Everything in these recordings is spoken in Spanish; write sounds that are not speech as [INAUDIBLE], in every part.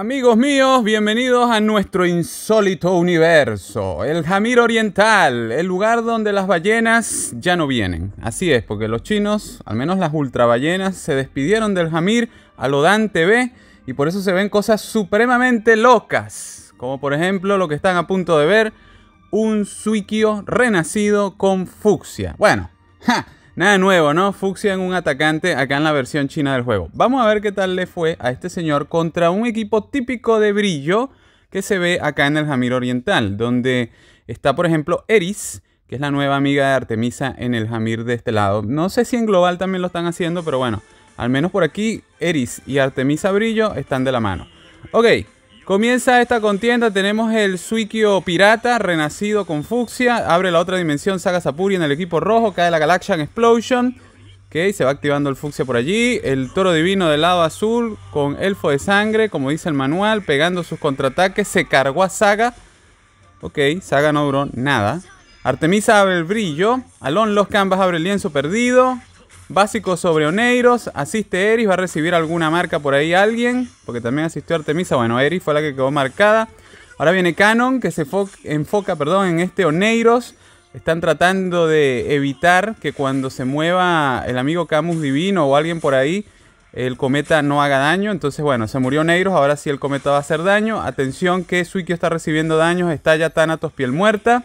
Amigos míos, bienvenidos a nuestro insólito universo, el Jamir Oriental, el lugar donde las ballenas ya no vienen. Así es, porque los chinos, al menos las ultraballenas, se despidieron del Jamir a lo Dan TV y por eso se ven cosas supremamente locas, como por ejemplo lo que están a punto de ver, un suikio renacido con fucsia. Bueno, ja, Nada nuevo, ¿no? Fuxia en un atacante acá en la versión china del juego. Vamos a ver qué tal le fue a este señor contra un equipo típico de brillo que se ve acá en el Jamir Oriental, donde está, por ejemplo, Eris, que es la nueva amiga de Artemisa en el Jamir de este lado. No sé si en global también lo están haciendo, pero bueno, al menos por aquí, Eris y Artemisa Brillo están de la mano. Ok, Comienza esta contienda, tenemos el Suikio Pirata, renacido con Fucsia, abre la otra dimensión Saga Sapuri en el equipo rojo, cae la Galaxian Explosion, ok, se va activando el Fucsia por allí, el Toro Divino del lado azul con Elfo de Sangre, como dice el manual, pegando sus contraataques, se cargó a Saga, ok, Saga no duró nada. Artemisa abre el brillo, Alon Los ambas abre el lienzo perdido, Básico sobre Oneiros, asiste Eris, va a recibir alguna marca por ahí alguien, porque también asistió Artemisa, bueno, Eris fue la que quedó marcada. Ahora viene Canon, que se enfoca perdón, en este Oneiros. Están tratando de evitar que cuando se mueva el amigo Camus Divino o alguien por ahí, el cometa no haga daño. Entonces, bueno, se murió Oneiros, ahora sí el cometa va a hacer daño. Atención que Suikio está recibiendo daños, está ya Thanatos piel muerta.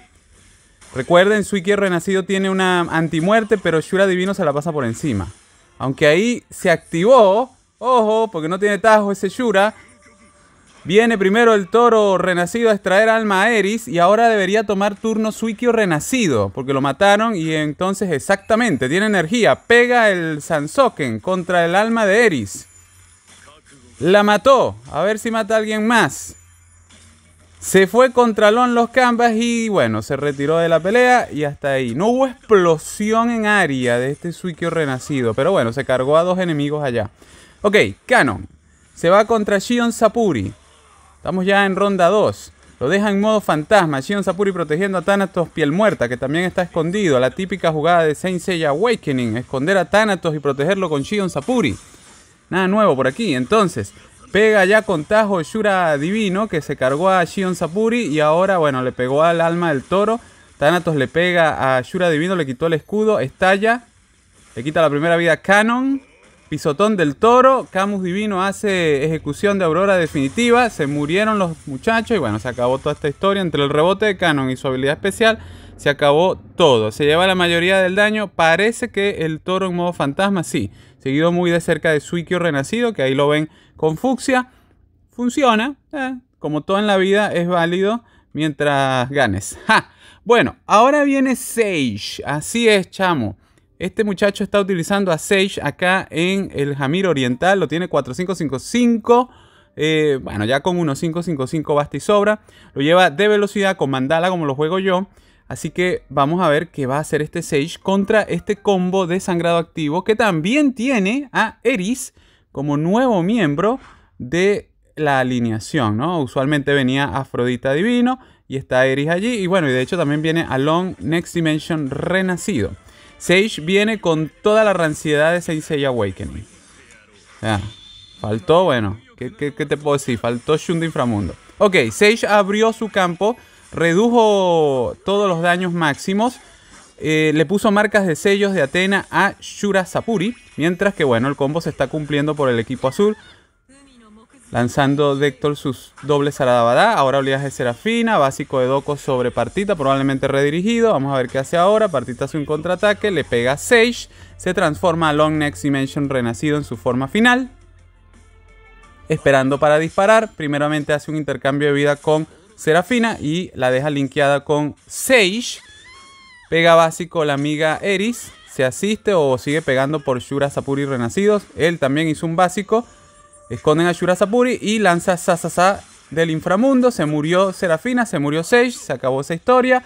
Recuerden, Suikio Renacido tiene una antimuerte, pero Shura Divino se la pasa por encima. Aunque ahí se activó, ojo, porque no tiene tajo ese Shura. Viene primero el toro renacido a extraer alma a Eris y ahora debería tomar turno Suikio renacido, porque lo mataron y entonces exactamente, tiene energía, pega el Sansoken contra el alma de Eris. La mató, a ver si mata a alguien más. Se fue contra Lon los Canvas y bueno, se retiró de la pelea y hasta ahí. No hubo explosión en área de este Suikyo renacido, pero bueno, se cargó a dos enemigos allá. Ok, Canon. Se va contra Shion Sapuri. Estamos ya en ronda 2. Lo deja en modo fantasma. Shion Sapuri protegiendo a Thanatos piel muerta, que también está escondido. La típica jugada de Saint Awakening. Esconder a Thanatos y protegerlo con Shion Sapuri. Nada nuevo por aquí. Entonces, Pega ya con Tajo Shura Divino, que se cargó a Shion Sapuri y ahora, bueno, le pegó al alma del toro. Thanatos le pega a Shura Divino, le quitó el escudo, estalla, le quita la primera vida a Canon. Pisotón del toro, Camus Divino hace ejecución de Aurora definitiva, se murieron los muchachos y bueno, se acabó toda esta historia. Entre el rebote de Canon y su habilidad especial, se acabó todo. Se lleva la mayoría del daño, parece que el toro en modo fantasma, sí. Seguido muy de cerca de Suikyo Renacido, que ahí lo ven con Funciona, eh, como todo en la vida es válido mientras ganes. [LAUGHS] Bueno, ahora viene Sage. Así es, chamo. Este muchacho está utilizando a Sage acá en el Jamir Oriental. Lo tiene 4555. Eh, bueno, ya con unos 5 basta y sobra. Lo lleva de velocidad con mandala como lo juego yo. Así que vamos a ver qué va a hacer este Sage contra este combo de sangrado activo que también tiene a Eris como nuevo miembro de la alineación, ¿no? Usualmente venía Afrodita Divino y está Eris allí. Y bueno, y de hecho también viene Along Next Dimension Renacido. Sage viene con toda la ranciedad de Sensei Awakening. faltó, bueno, ¿qué, qué, te puedo decir? Faltó Shun Inframundo. Ok, Sage abrió su campo, redujo todos los daños máximos eh, le puso marcas de sellos de Atena a Shura Sapuri, mientras que bueno, el combo se está cumpliendo por el equipo azul, lanzando Dector sus dobles Dabada ahora de Serafina, básico de Doco sobre Partita, probablemente redirigido, vamos a ver qué hace ahora, Partita hace un contraataque, le pega a Sage, se transforma a Long Next Dimension renacido en su forma final, esperando para disparar, primeramente hace un intercambio de vida con Serafina y la deja linkeada con Sage, Pega básico la amiga Eris, se asiste o sigue pegando por Shura Sapuri Renacidos. Él también hizo un básico. Esconden a Shura Sapuri y lanza Sasasa del inframundo. Se murió Serafina, se murió Sage, se acabó esa historia.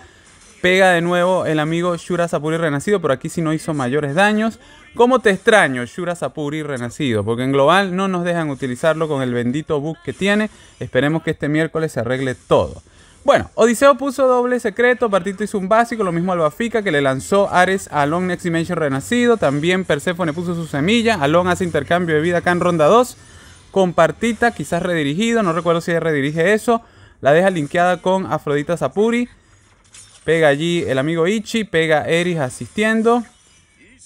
Pega de nuevo el amigo Shura Sapuri Renacido, por aquí sí no hizo mayores daños. ¿Cómo te extraño, Shura Sapuri Renacido? Porque en global no nos dejan utilizarlo con el bendito bug que tiene. Esperemos que este miércoles se arregle todo. Bueno, Odiseo puso doble secreto, partita hizo un básico, lo mismo Bafica que le lanzó Ares a Long, Next Dimension Renacido, también Persephone puso su semilla, Alon hace intercambio de vida acá en ronda 2, con Partita quizás redirigido, no recuerdo si redirige eso, la deja linkeada con Afrodita Sapuri, pega allí el amigo Ichi, pega Eris asistiendo,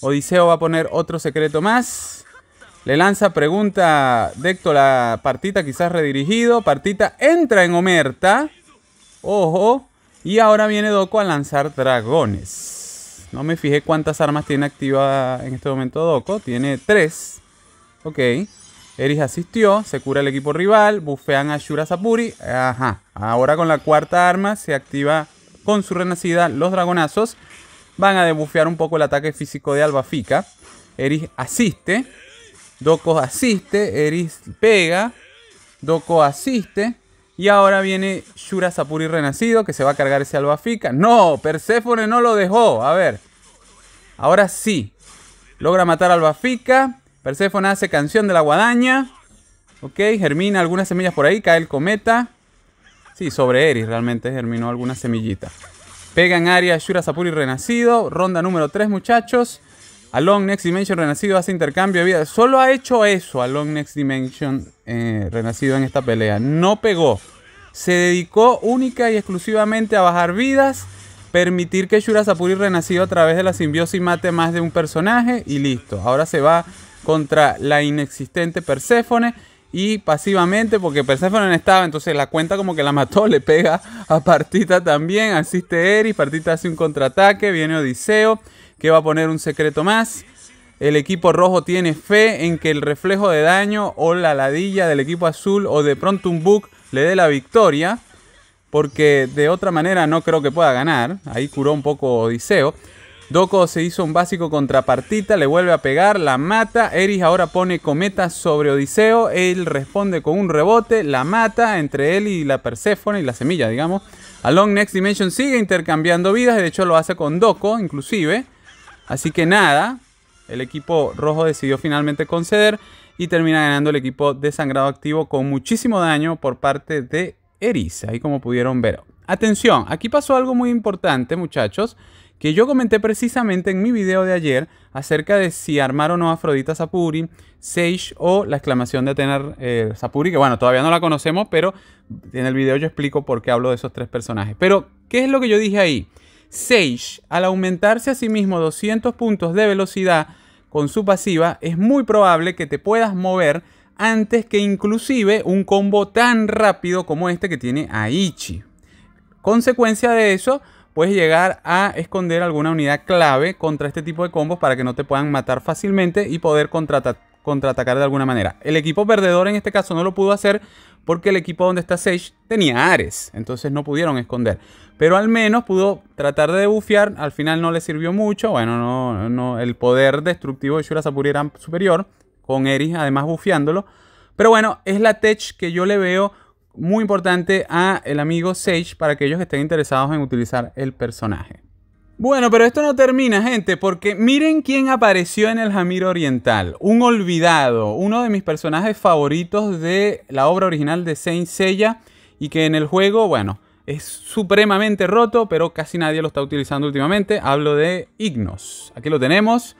Odiseo va a poner otro secreto más, le lanza pregunta Decto la Partita quizás redirigido, Partita entra en Omerta, Ojo. Y ahora viene Doco a lanzar dragones. No me fijé cuántas armas tiene activa en este momento Doco. Tiene tres. Ok. Eris asistió, se cura el equipo rival, bufean a Shura Ajá. Ahora con la cuarta arma se activa con su renacida los dragonazos. Van a debufear un poco el ataque físico de Albafica. Eris asiste. Doco asiste. Eris pega. Doco asiste. Y ahora viene Shura Sapuri renacido, que se va a cargar ese Albafica. ¡No! Perséfone no lo dejó. A ver. Ahora sí. Logra matar a Alba Perséfone hace canción de la guadaña. Ok, germina algunas semillas por ahí. Cae el cometa. Sí, sobre Eris realmente germinó alguna semillita Pegan área Shura Sapuri renacido. Ronda número 3, muchachos. Along Next Dimension Renacido hace intercambio de vidas. Solo ha hecho eso Along Next Dimension eh, Renacido en esta pelea. No pegó. Se dedicó única y exclusivamente a bajar vidas, permitir que Shura Sapuri Renacido a través de la simbiosis mate más de un personaje y listo. Ahora se va contra la inexistente Perséfone y pasivamente, porque Persephone no estaba, entonces la cuenta como que la mató, le pega a Partita también, asiste Eris, Partita hace un contraataque, viene Odiseo, que va a poner un secreto más. El equipo rojo tiene fe en que el reflejo de daño o la ladilla del equipo azul o de pronto un bug le dé la victoria. Porque de otra manera no creo que pueda ganar. Ahí curó un poco Odiseo. Doco se hizo un básico contrapartita, le vuelve a pegar, la mata. Eris ahora pone cometa sobre Odiseo. Él responde con un rebote, la mata entre él y la Perséfone y la semilla, digamos. Along Next Dimension sigue intercambiando vidas, de hecho lo hace con Doco, inclusive. Así que nada, el equipo rojo decidió finalmente conceder y termina ganando el equipo de sangrado activo con muchísimo daño por parte de Eris, ahí como pudieron ver. Atención, aquí pasó algo muy importante muchachos, que yo comenté precisamente en mi video de ayer acerca de si armar o no Afrodita Sapuri, Sage o la exclamación de tener eh, Sapuri, que bueno, todavía no la conocemos, pero en el video yo explico por qué hablo de esos tres personajes. Pero, ¿qué es lo que yo dije ahí? Sage, al aumentarse a sí mismo 200 puntos de velocidad con su pasiva, es muy probable que te puedas mover antes que inclusive un combo tan rápido como este que tiene Aichi. Consecuencia de eso, puedes llegar a esconder alguna unidad clave contra este tipo de combos para que no te puedan matar fácilmente y poder contraatacar de alguna manera. El equipo perdedor en este caso no lo pudo hacer porque el equipo donde está Sage tenía Ares, entonces no pudieron esconder. Pero al menos pudo tratar de bufiar al final no le sirvió mucho, bueno, no, no, el poder destructivo de Shura Sapuri era superior, con Eris además bufeándolo. Pero bueno, es la tech que yo le veo muy importante a el amigo Sage para aquellos que estén interesados en utilizar el personaje. Bueno, pero esto no termina, gente, porque miren quién apareció en el Jamiro Oriental. Un olvidado, uno de mis personajes favoritos de la obra original de Saint Seiya y que en el juego, bueno, es supremamente roto, pero casi nadie lo está utilizando últimamente. Hablo de Ignos. Aquí lo tenemos,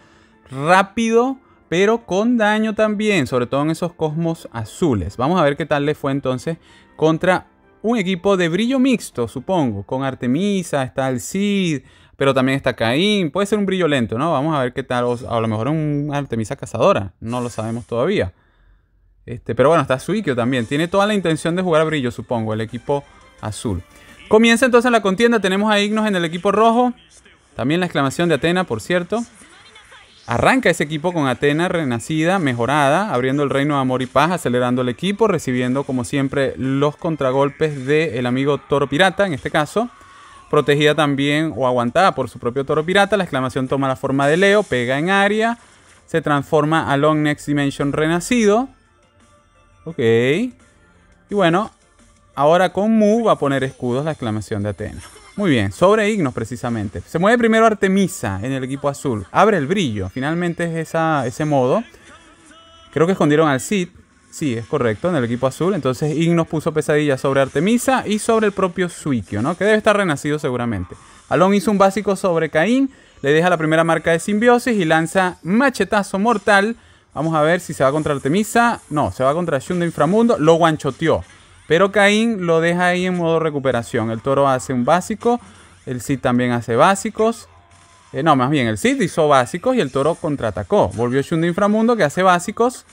rápido, pero con daño también, sobre todo en esos cosmos azules. Vamos a ver qué tal le fue entonces contra un equipo de brillo mixto, supongo, con Artemisa, está el Cid pero también está Caín, puede ser un brillo lento, ¿no? Vamos a ver qué tal, a lo mejor una Artemisa cazadora, no lo sabemos todavía. Este, pero bueno, está Suikio también, tiene toda la intención de jugar a brillo, supongo, el equipo azul. Comienza entonces la contienda, tenemos a Ignos en el equipo rojo, también la exclamación de Atena, por cierto. Arranca ese equipo con Atena renacida, mejorada, abriendo el reino de amor y paz, acelerando el equipo, recibiendo como siempre los contragolpes del amigo Toro Pirata, en este caso protegida también o aguantada por su propio toro pirata, la exclamación toma la forma de Leo, pega en área, se transforma a Long Next Dimension renacido. Ok. Y bueno, ahora con Mu va a poner escudos la exclamación de Atena. Muy bien, sobre Ignos precisamente. Se mueve primero Artemisa en el equipo azul. Abre el brillo. Finalmente es ese modo. Creo que escondieron al Cid. Sí, es correcto, en el equipo azul. Entonces Ignos puso pesadillas sobre Artemisa y sobre el propio Suikio, ¿no? Que debe estar renacido seguramente. Alon hizo un básico sobre Caín, le deja la primera marca de simbiosis y lanza machetazo mortal. Vamos a ver si se va contra Artemisa. No, se va contra Shun de Inframundo. Lo guanchoteó. Pero Caín lo deja ahí en modo recuperación. El toro hace un básico. El Cid también hace básicos. Eh, no, más bien, el Cid hizo básicos y el toro contraatacó. Volvió Shun de Inframundo que hace básicos.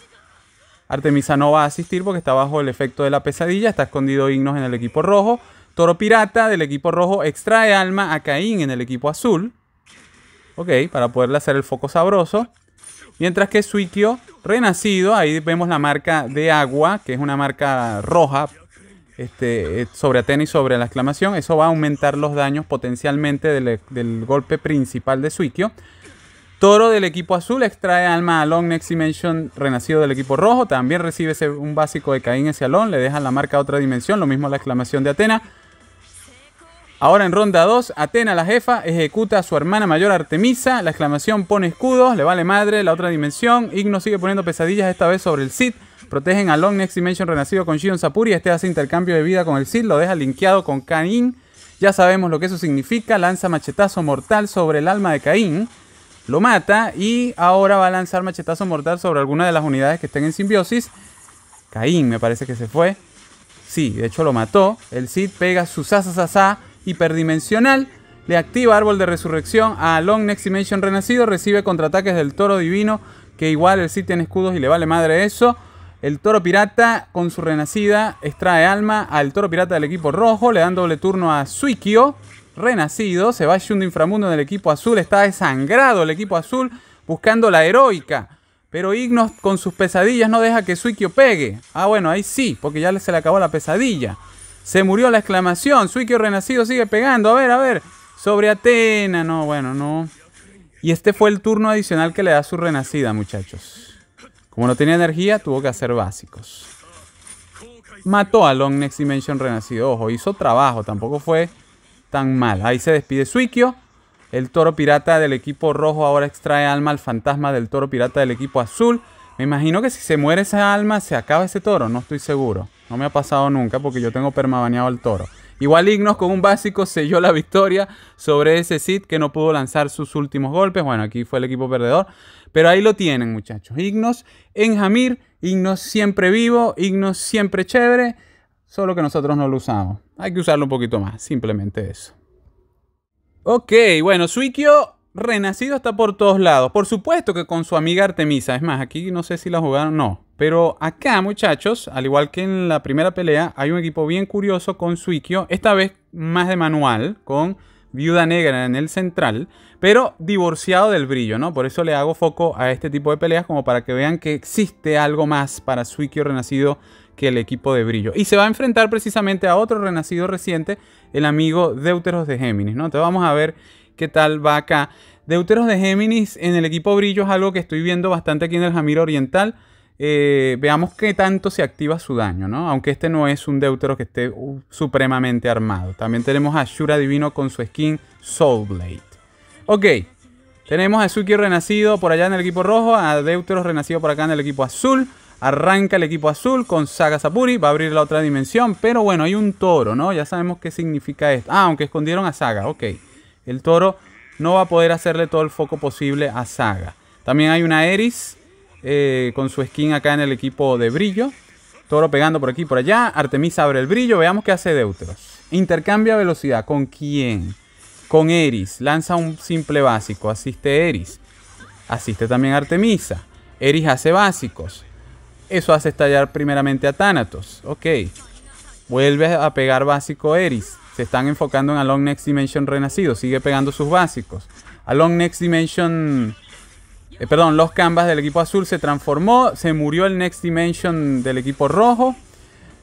Artemisa no va a asistir porque está bajo el efecto de la pesadilla, está escondido Ignos en el equipo rojo. Toro Pirata del equipo rojo extrae alma a Caín en el equipo azul. Ok, para poderle hacer el foco sabroso. Mientras que Suikio, renacido, ahí vemos la marca de agua, que es una marca roja, este, eh, sobre Atena y sobre la exclamación. Eso va a aumentar los daños potencialmente del, del golpe principal de Suikio. Toro del equipo azul extrae alma a Long Next Dimension renacido del equipo rojo. También recibe un básico de Caín ese Alón, Le dejan la marca a otra dimensión. Lo mismo la exclamación de Atena. Ahora en ronda 2, Atena, la jefa, ejecuta a su hermana mayor Artemisa. La exclamación pone escudos, le vale madre la otra dimensión. Igno sigue poniendo pesadillas esta vez sobre el Cid. Protegen a Long Next Dimension renacido con Shion Sapuri. Este hace intercambio de vida con el Cid, lo deja linkeado con Caín. Ya sabemos lo que eso significa. Lanza machetazo mortal sobre el alma de Caín. Lo mata y ahora va a lanzar machetazo mortal sobre alguna de las unidades que estén en simbiosis. Caín me parece que se fue. Sí, de hecho lo mató. El Cid pega su sasasasá hiperdimensional. Le activa Árbol de Resurrección a Long Next Dimension Renacido. Recibe contraataques del Toro Divino. Que igual el Cid tiene escudos y le vale madre eso. El Toro Pirata con su Renacida extrae alma al Toro Pirata del equipo rojo. Le dan doble turno a Suikio renacido, se va yendo inframundo en el equipo azul, está desangrado el equipo azul buscando la heroica. Pero Ignos con sus pesadillas no deja que Suikio pegue. Ah, bueno, ahí sí, porque ya se le acabó la pesadilla. Se murió la exclamación. Suikio renacido sigue pegando. A ver, a ver. Sobre Atena. No, bueno, no. Y este fue el turno adicional que le da su renacida, muchachos. Como no tenía energía, tuvo que hacer básicos. Mató a Long Next Dimension renacido. Ojo, hizo trabajo. Tampoco fue tan mal. Ahí se despide Suikio. El toro pirata del equipo rojo ahora extrae alma al fantasma del toro pirata del equipo azul. Me imagino que si se muere esa alma, se acaba ese toro. No estoy seguro. No me ha pasado nunca porque yo tengo permabaneado al toro. Igual Ignos con un básico selló la victoria sobre ese Cid que no pudo lanzar sus últimos golpes. Bueno, aquí fue el equipo perdedor. Pero ahí lo tienen, muchachos. Ignos en Jamir. Ignos siempre vivo. Ignos siempre chévere. Solo que nosotros no lo usamos. Hay que usarlo un poquito más, simplemente eso. Ok, bueno, Suikyo renacido está por todos lados. Por supuesto que con su amiga Artemisa. Es más, aquí no sé si la jugaron o no. Pero acá, muchachos, al igual que en la primera pelea, hay un equipo bien curioso con Suikyo. Esta vez más de manual, con Viuda Negra en el central. Pero divorciado del brillo, ¿no? Por eso le hago foco a este tipo de peleas, como para que vean que existe algo más para Suikyo renacido que el equipo de brillo. Y se va a enfrentar precisamente a otro renacido reciente, el amigo Deuteros de Géminis, ¿no? te vamos a ver qué tal va acá. Deuteros de Géminis en el equipo brillo es algo que estoy viendo bastante aquí en el Jamiro Oriental. Eh, veamos qué tanto se activa su daño, ¿no? Aunque este no es un Deuteros que esté uh, supremamente armado. También tenemos a Shura Divino con su skin Soul Blade. Ok, tenemos a Suki Renacido por allá en el equipo rojo, a Deuteros Renacido por acá en el equipo azul. Arranca el equipo azul con Saga Sapuri, va a abrir la otra dimensión, pero bueno, hay un toro, ¿no? Ya sabemos qué significa esto. Ah, aunque escondieron a Saga, ok. El toro no va a poder hacerle todo el foco posible a Saga. También hay una Eris eh, con su skin acá en el equipo de brillo. Toro pegando por aquí y por allá. Artemisa abre el brillo. Veamos qué hace Deuteros Intercambia velocidad. ¿Con quién? Con Eris. Lanza un simple básico. Asiste Eris. Asiste también Artemisa. Eris hace básicos. Eso hace estallar primeramente a Thanatos. Ok. Vuelve a pegar básico Eris. Se están enfocando en Along Next Dimension Renacido. Sigue pegando sus básicos. Along Next Dimension... Eh, perdón, los canvas del equipo azul se transformó. Se murió el Next Dimension del equipo rojo.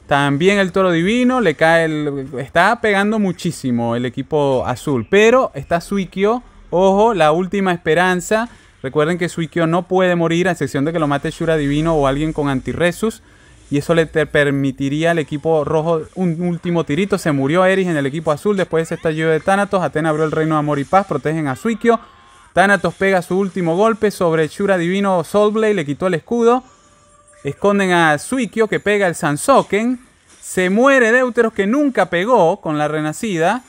También el toro divino. Le cae el... Está pegando muchísimo el equipo azul. Pero está Suikio. Ojo, la última esperanza Recuerden que Suikyo no puede morir a excepción de que lo mate Shura Divino o alguien con antirresus. Y eso le permitiría al equipo rojo un último tirito. Se murió Eris en el equipo azul después de ese estallido de Thanatos. Atena abrió el reino de amor y paz. Protegen a Suikyo. Thanatos pega su último golpe sobre Shura Divino Soulblade. Le quitó el escudo. Esconden a Suikyo que pega el Sansoken. Se muere Deuteros que nunca pegó con la renacida.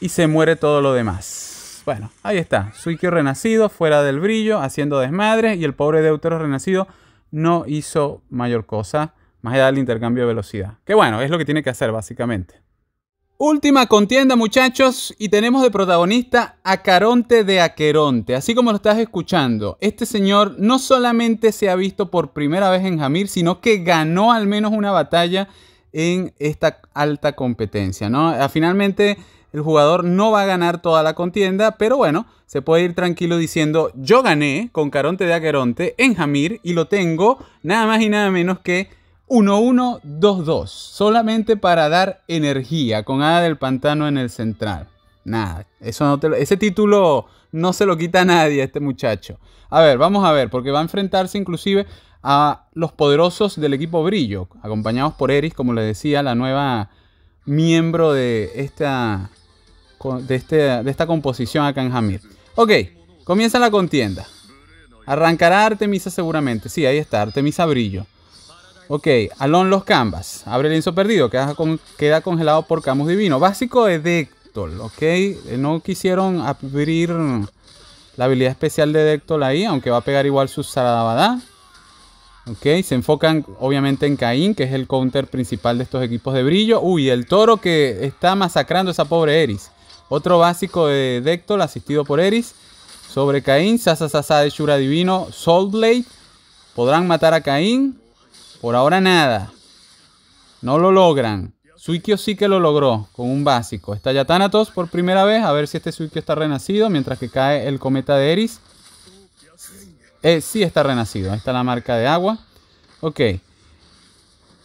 Y se muere todo lo demás. Bueno, ahí está. Suikio renacido, fuera del brillo, haciendo desmadre. Y el pobre Deutero renacido no hizo mayor cosa, más allá del intercambio de velocidad. Que bueno, es lo que tiene que hacer básicamente. Última contienda, muchachos, y tenemos de protagonista a Caronte de Aqueronte. Así como lo estás escuchando, este señor no solamente se ha visto por primera vez en Jamir, sino que ganó al menos una batalla en esta alta competencia, ¿no? Ah, finalmente el jugador no va a ganar toda la contienda, pero bueno, se puede ir tranquilo diciendo, yo gané con Caronte de Aqueronte en Jamir y lo tengo nada más y nada menos que 1-1-2-2, solamente para dar energía con Ada del Pantano en el central. Nada, eso ese título no se lo quita a nadie a este muchacho. A ver, vamos a ver, porque va a enfrentarse inclusive a los poderosos del equipo Brillo, acompañados por Eris, como les decía, la nueva miembro de esta este, de, esta composición acá en Jamir. Ok, comienza la contienda. Arrancará Artemisa seguramente. Sí, ahí está, Artemisa Brillo. Ok, Alon los Canvas. Abre el lienzo perdido, queda, queda congelado por Camus Divino. Básico Dectol. ok. Eh, no quisieron abrir la habilidad especial de Dectol ahí, aunque va a pegar igual su Saradabadá. Ok, se enfocan obviamente en Caín, que es el counter principal de estos equipos de brillo. Uy, el toro que está masacrando esa pobre Eris. Otro básico de Dectol asistido por Eris. Sobre Caín, Sasa Sasa de Shura Divino, Blade ¿Podrán matar a Caín? Por ahora nada. No lo logran. Suikio sí que lo logró con un básico. Está ya Thanatos por primera vez. A ver si este Suikio está renacido. Mientras que cae el cometa de Eris. Eh, sí está renacido. Ahí está la marca de agua. Ok.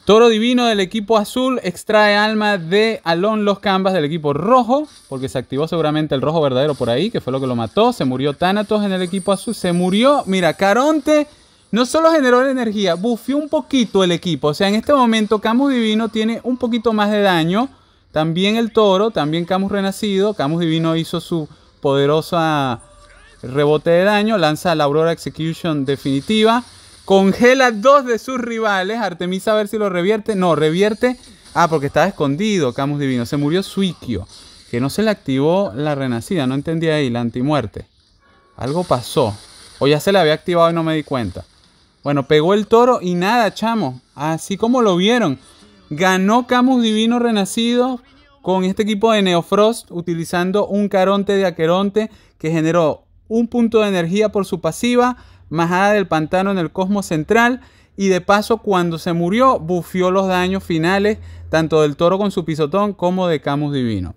Toro Divino del equipo azul extrae alma de Alon Los Cambas del equipo rojo, porque se activó seguramente el rojo verdadero por ahí, que fue lo que lo mató. Se murió Thanatos en el equipo azul. Se murió, mira, Caronte no solo generó la energía, bufió un poquito el equipo. O sea, en este momento Camus Divino tiene un poquito más de daño. También el toro, también Camus Renacido. Camus Divino hizo su poderosa rebote de daño. Lanza la Aurora Execution definitiva. Congela dos de sus rivales. Artemisa a ver si lo revierte. No, revierte. Ah, porque estaba escondido, Camus Divino. Se murió Suikio. Que no se le activó la renacida. No entendí ahí, la antimuerte. Algo pasó. O ya se le había activado y no me di cuenta. Bueno, pegó el toro y nada, chamo. Así como lo vieron. Ganó Camus Divino Renacido con este equipo de Neofrost utilizando un Caronte de Aqueronte que generó un punto de energía por su pasiva majada del pantano en el cosmos central y de paso cuando se murió bufió los daños finales tanto del toro con su pisotón como de Camus Divino.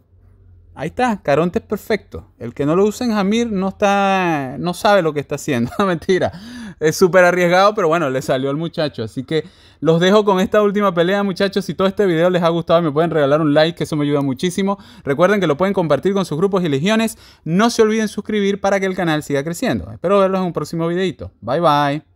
Ahí está, Caronte es perfecto. El que no lo usa en Jamir no está no sabe lo que está haciendo, [LAUGHS] mentira. Es súper arriesgado, pero bueno, le salió al muchacho. Así que los dejo con esta última pelea, muchachos. Si todo este video les ha gustado, me pueden regalar un like, que eso me ayuda muchísimo. Recuerden que lo pueden compartir con sus grupos y legiones. No se olviden suscribir para que el canal siga creciendo. Espero verlos en un próximo videito. Bye bye.